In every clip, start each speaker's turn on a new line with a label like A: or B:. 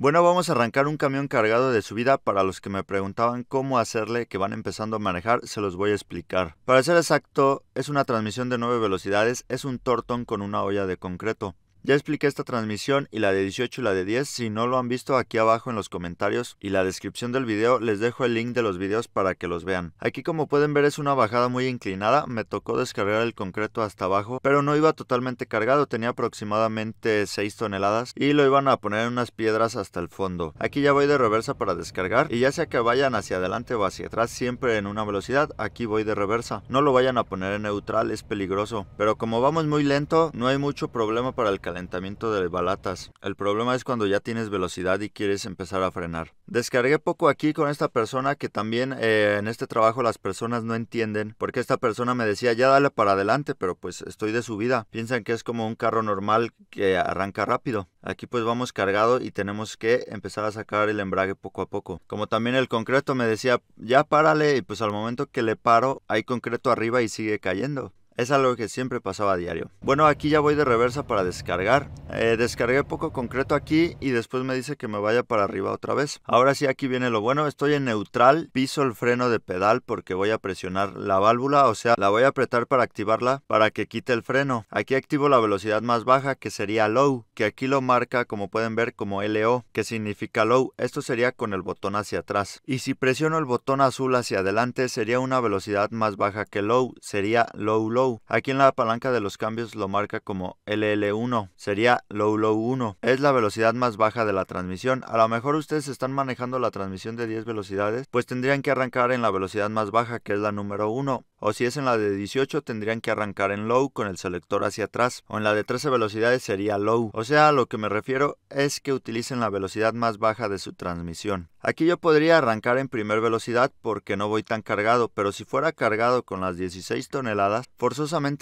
A: Bueno, vamos a arrancar un camión cargado de subida. Para los que me preguntaban cómo hacerle, que van empezando a manejar, se los voy a explicar. Para ser exacto, es una transmisión de 9 velocidades, es un Torton con una olla de concreto. Ya expliqué esta transmisión y la de 18 y la de 10, si no lo han visto aquí abajo en los comentarios y la descripción del video les dejo el link de los videos para que los vean. Aquí como pueden ver es una bajada muy inclinada, me tocó descargar el concreto hasta abajo, pero no iba totalmente cargado, tenía aproximadamente 6 toneladas y lo iban a poner en unas piedras hasta el fondo. Aquí ya voy de reversa para descargar y ya sea que vayan hacia adelante o hacia atrás siempre en una velocidad, aquí voy de reversa. No lo vayan a poner en neutral, es peligroso, pero como vamos muy lento no hay mucho problema para el calentamiento de balatas. El problema es cuando ya tienes velocidad y quieres empezar a frenar. Descargué poco aquí con esta persona que también eh, en este trabajo las personas no entienden porque esta persona me decía ya dale para adelante, pero pues estoy de subida. Piensan que es como un carro normal que arranca rápido. Aquí pues vamos cargado y tenemos que empezar a sacar el embrague poco a poco. Como también el concreto me decía ya párale y pues al momento que le paro hay concreto arriba y sigue cayendo. Es algo que siempre pasaba a diario. Bueno, aquí ya voy de reversa para descargar. Eh, descargué poco concreto aquí y después me dice que me vaya para arriba otra vez. Ahora sí, aquí viene lo bueno. Estoy en neutral, piso el freno de pedal porque voy a presionar la válvula, o sea, la voy a apretar para activarla para que quite el freno. Aquí activo la velocidad más baja que sería low, que aquí lo marca como pueden ver como LO, que significa low. Esto sería con el botón hacia atrás. Y si presiono el botón azul hacia adelante sería una velocidad más baja que low, sería low low Aquí en la palanca de los cambios lo marca como LL1, sería low low 1. Es la velocidad más baja de la transmisión. A lo mejor ustedes están manejando la transmisión de 10 velocidades, pues tendrían que arrancar en la velocidad más baja, que es la número 1. O si es en la de 18, tendrían que arrancar en low con el selector hacia atrás. O en la de 13 velocidades sería low. O sea, lo que me refiero es que utilicen la velocidad más baja de su transmisión. Aquí yo podría arrancar en primer velocidad porque no voy tan cargado, pero si fuera cargado con las 16 toneladas,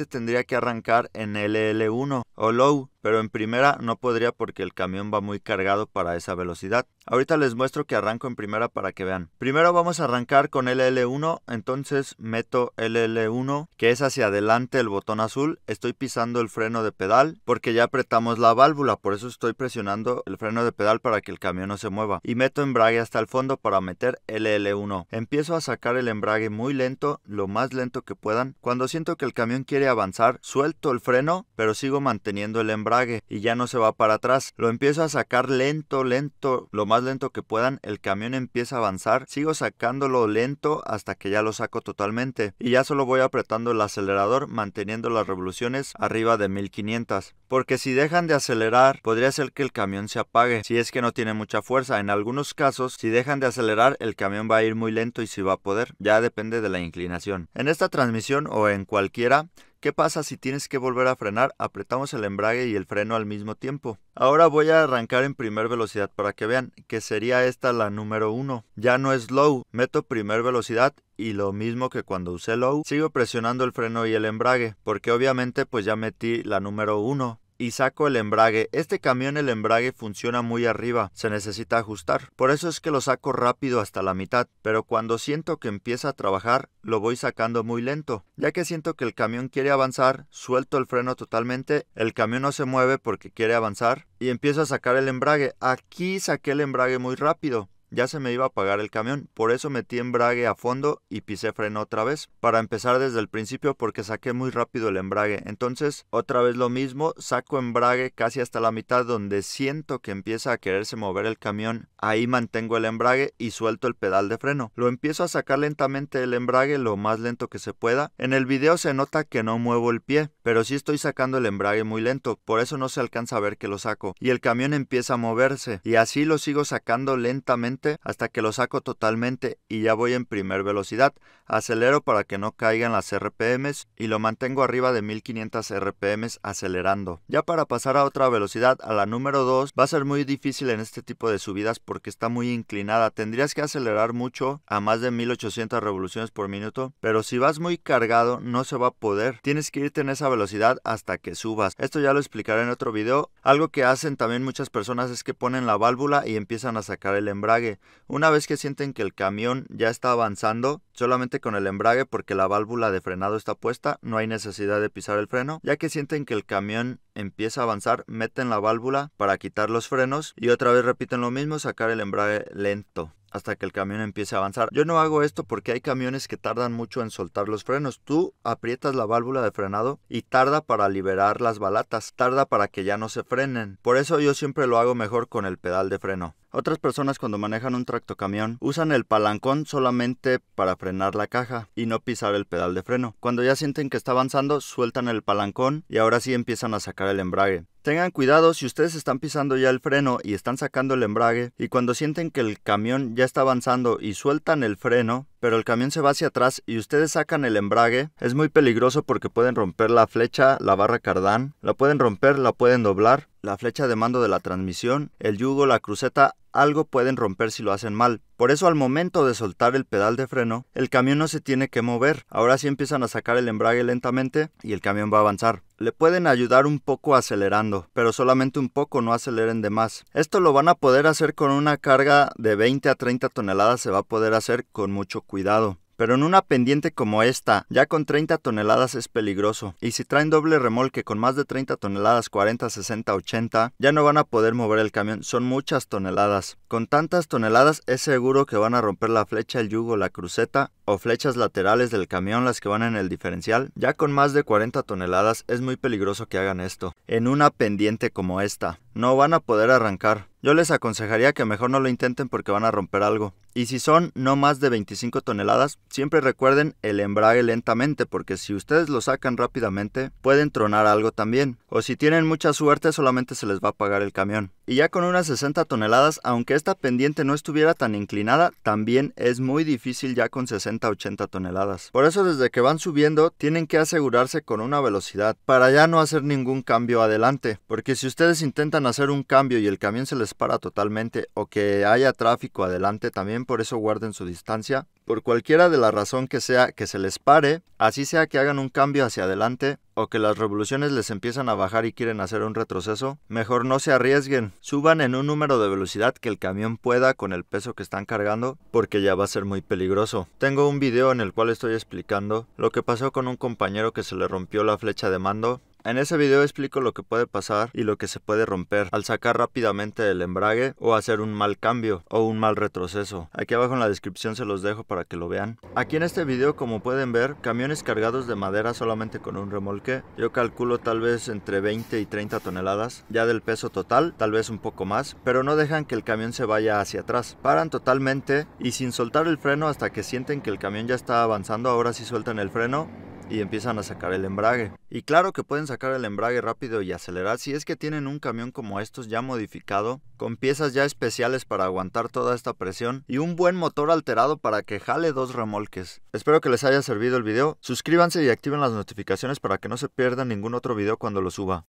A: tendría que arrancar en LL1 o low, pero en primera no podría porque el camión va muy cargado para esa velocidad. Ahorita les muestro que arranco en primera para que vean. Primero vamos a arrancar con LL1, entonces meto LL1, que es hacia adelante el botón azul. Estoy pisando el freno de pedal porque ya apretamos la válvula, por eso estoy presionando el freno de pedal para que el camión no se mueva. Y meto embrague hasta el fondo para meter LL1. Empiezo a sacar el embrague muy lento, lo más lento que puedan. Cuando siento que el camión camión quiere avanzar, suelto el freno, pero sigo manteniendo el embrague y ya no se va para atrás. Lo empiezo a sacar lento, lento, lo más lento que puedan. El camión empieza a avanzar, sigo sacándolo lento hasta que ya lo saco totalmente. Y ya solo voy apretando el acelerador, manteniendo las revoluciones arriba de 1500. Porque si dejan de acelerar, podría ser que el camión se apague, si es que no tiene mucha fuerza. En algunos casos, si dejan de acelerar, el camión va a ir muy lento y si va a poder, ya depende de la inclinación. En esta transmisión o en cualquiera ¿qué pasa si tienes que volver a frenar? Apretamos el embrague y el freno al mismo tiempo. Ahora voy a arrancar en primer velocidad para que vean, que sería esta la número 1. Ya no es low, meto primer velocidad y lo mismo que cuando usé low, sigo presionando el freno y el embrague, porque obviamente pues ya metí la número 1 y saco el embrague. Este camión el embrague funciona muy arriba, se necesita ajustar. Por eso es que lo saco rápido hasta la mitad, pero cuando siento que empieza a trabajar, lo voy sacando muy lento. Ya que siento que el camión quiere avanzar, suelto el freno totalmente, el camión no se mueve porque quiere avanzar y empiezo a sacar el embrague. Aquí saqué el embrague muy rápido. Ya se me iba a apagar el camión, por eso metí embrague a fondo y pisé freno otra vez, para empezar desde el principio porque saqué muy rápido el embrague. Entonces, otra vez lo mismo, saco embrague casi hasta la mitad donde siento que empieza a quererse mover el camión. Ahí mantengo el embrague y suelto el pedal de freno. Lo empiezo a sacar lentamente el embrague lo más lento que se pueda. En el video se nota que no muevo el pie, pero sí estoy sacando el embrague muy lento, por eso no se alcanza a ver que lo saco. Y el camión empieza a moverse, y así lo sigo sacando lentamente hasta que lo saco totalmente y ya voy en primer velocidad. Acelero para que no caigan las RPMs y lo mantengo arriba de 1500 RPMs acelerando. Ya para pasar a otra velocidad, a la número 2, va a ser muy difícil en este tipo de subidas porque está muy inclinada. Tendrías que acelerar mucho a más de 1800 revoluciones por minuto, pero si vas muy cargado no se va a poder. Tienes que irte en esa velocidad hasta que subas. Esto ya lo explicaré en otro video. Algo que hacen también muchas personas es que ponen la válvula y empiezan a sacar el embrague una vez que sienten que el camión ya está avanzando, solamente con el embrague porque la válvula de frenado está puesta, no hay necesidad de pisar el freno. Ya que sienten que el camión empieza a avanzar, meten la válvula para quitar los frenos y otra vez repiten lo mismo, sacar el embrague lento hasta que el camión empiece a avanzar. Yo no hago esto porque hay camiones que tardan mucho en soltar los frenos. Tú aprietas la válvula de frenado y tarda para liberar las balatas, tarda para que ya no se frenen. Por eso yo siempre lo hago mejor con el pedal de freno. Otras personas cuando manejan un tractocamión usan el palancón solamente para frenar la caja y no pisar el pedal de freno. Cuando ya sienten que está avanzando, sueltan el palancón y ahora sí empiezan a sacar el embrague. Tengan cuidado si ustedes están pisando ya el freno y están sacando el embrague y cuando sienten que el camión ya está avanzando y sueltan el freno, pero el camión se va hacia atrás y ustedes sacan el embrague, es muy peligroso porque pueden romper la flecha, la barra cardán, la pueden romper, la pueden doblar, la flecha de mando de la transmisión, el yugo, la cruceta, algo pueden romper si lo hacen mal. Por eso al momento de soltar el pedal de freno, el camión no se tiene que mover. Ahora sí empiezan a sacar el embrague lentamente y el camión va a avanzar le pueden ayudar un poco acelerando, pero solamente un poco, no aceleren de más. Esto lo van a poder hacer con una carga de 20 a 30 toneladas, se va a poder hacer con mucho cuidado. Pero en una pendiente como esta, ya con 30 toneladas es peligroso. Y si traen doble remolque con más de 30 toneladas, 40, 60, 80, ya no van a poder mover el camión. Son muchas toneladas. Con tantas toneladas es seguro que van a romper la flecha, el yugo, la cruceta o flechas laterales del camión las que van en el diferencial. Ya con más de 40 toneladas es muy peligroso que hagan esto. En una pendiente como esta no van a poder arrancar. Yo les aconsejaría que mejor no lo intenten porque van a romper algo. Y si son no más de 25 toneladas, siempre recuerden el embrague lentamente porque si ustedes lo sacan rápidamente pueden tronar algo también o si tienen mucha suerte solamente se les va a pagar el camión. Y ya con unas 60 toneladas, aunque esta pendiente no estuviera tan inclinada, también es muy difícil ya con 60-80 toneladas. Por eso desde que van subiendo tienen que asegurarse con una velocidad para ya no hacer ningún cambio adelante, porque si ustedes intentan hacer un cambio y el camión se les para totalmente o que haya tráfico adelante, también por eso guarden su distancia. Por cualquiera de la razón que sea que se les pare, así sea que hagan un cambio hacia adelante, o que las revoluciones les empiezan a bajar y quieren hacer un retroceso, mejor no se arriesguen. Suban en un número de velocidad que el camión pueda con el peso que están cargando porque ya va a ser muy peligroso. Tengo un video en el cual estoy explicando lo que pasó con un compañero que se le rompió la flecha de mando en ese video explico lo que puede pasar y lo que se puede romper al sacar rápidamente el embrague o hacer un mal cambio o un mal retroceso. Aquí abajo en la descripción se los dejo para que lo vean. Aquí en este video como pueden ver, camiones cargados de madera solamente con un remolque. Yo calculo tal vez entre 20 y 30 toneladas, ya del peso total, tal vez un poco más, pero no dejan que el camión se vaya hacia atrás. Paran totalmente y sin soltar el freno hasta que sienten que el camión ya está avanzando, ahora sí sueltan el freno y empiezan a sacar el embrague. Y claro que pueden sacar el embrague rápido y acelerar si es que tienen un camión como estos ya modificado, con piezas ya especiales para aguantar toda esta presión y un buen motor alterado para que jale dos remolques. Espero que les haya servido el video, suscríbanse y activen las notificaciones para que no se pierdan ningún otro video cuando lo suba.